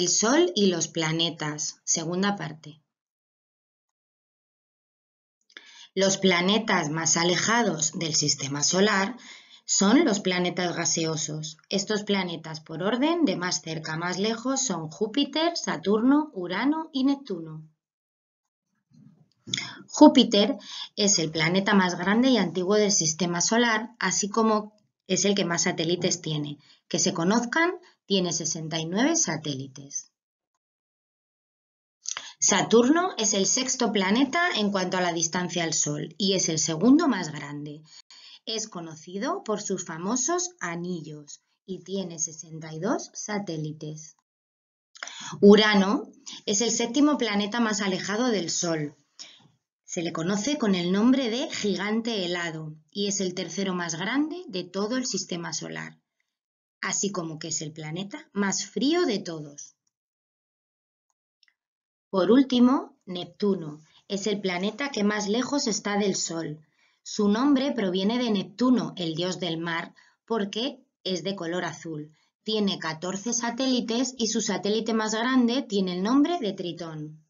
El Sol y los planetas, segunda parte. Los planetas más alejados del sistema solar son los planetas gaseosos. Estos planetas por orden de más cerca a más lejos son Júpiter, Saturno, Urano y Neptuno. Júpiter es el planeta más grande y antiguo del sistema solar, así como es el que más satélites tiene. Que se conozcan, tiene 69 satélites. Saturno es el sexto planeta en cuanto a la distancia al Sol y es el segundo más grande. Es conocido por sus famosos anillos y tiene 62 satélites. Urano es el séptimo planeta más alejado del Sol. Se le conoce con el nombre de gigante helado y es el tercero más grande de todo el sistema solar así como que es el planeta más frío de todos. Por último, Neptuno es el planeta que más lejos está del Sol. Su nombre proviene de Neptuno, el dios del mar, porque es de color azul. Tiene 14 satélites y su satélite más grande tiene el nombre de Tritón.